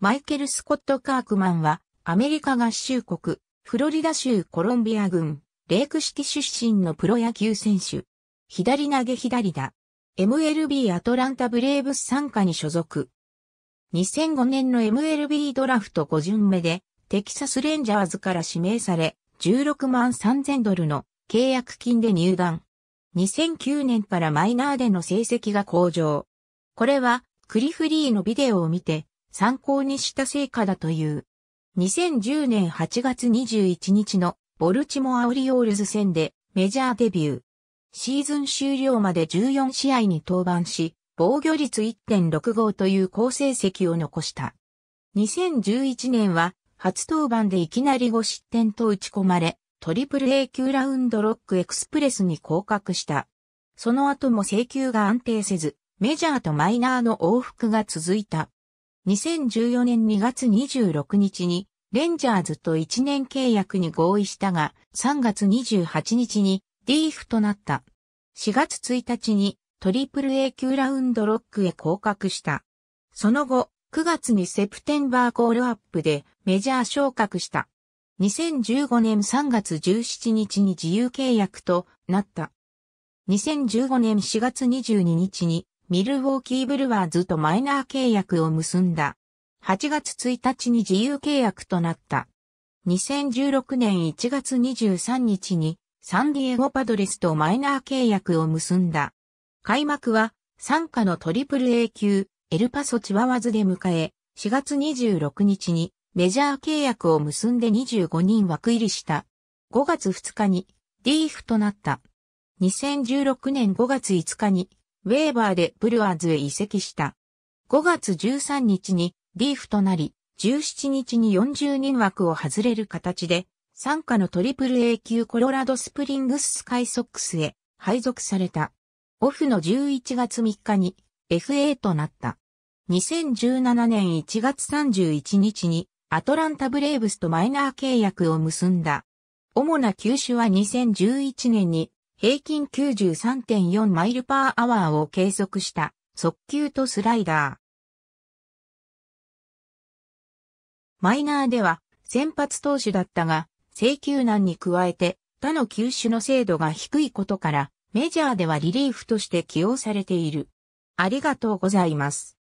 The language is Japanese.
マイケル・スコット・カークマンは、アメリカ合衆国、フロリダ州コロンビア郡、レイク式出身のプロ野球選手。左投げ左打。MLB アトランタブレーブス参加に所属。2005年の MLB ドラフト5巡目で、テキサスレンジャーズから指名され、16万3000ドルの契約金で入団。2009年からマイナーでの成績が向上。これは、クリフリーのビデオを見て、参考にした成果だという。2010年8月21日のボルチモア・オリオールズ戦でメジャーデビュー。シーズン終了まで14試合に登板し、防御率1.65という好成績を残した。2011年は初登板でいきなり5失点と打ち込まれ、トリプル A 級ラウンドロックエクスプレスに降格した。その後も請求が安定せず、メジャーとマイナーの往復が続いた。2014年2月26日にレンジャーズと1年契約に合意したが、3月28日にーフとなった。4月1日にトリプル A 級ラウンドロックへ降格した。その後、9月にセプテンバーゴールアップでメジャー昇格した。2015年3月17日に自由契約となった。2015年4月22日にミルウォーキーブルワーズとマイナー契約を結んだ。8月1日に自由契約となった。2016年1月23日にサンディエゴパドレスとマイナー契約を結んだ。開幕は参加のトリプル A 級エルパソチワワズで迎え、4月26日にメジャー契約を結んで25人枠入りした。5月2日にリーフとなった。2016年5月5日にウェーバーでブルワーズへ移籍した。5月13日にリーフとなり、17日に40人枠を外れる形で、参加のトリプル A 級コロラドスプリングススカイソックスへ配属された。オフの11月3日に FA となった。2017年1月31日にアトランタブレーブスとマイナー契約を結んだ。主な球種は2011年に平均93.4マイルパーアワーを計測した速球とスライダー。マイナーでは先発投手だったが、制球難に加えて他の球種の精度が低いことから、メジャーではリリーフとして起用されている。ありがとうございます。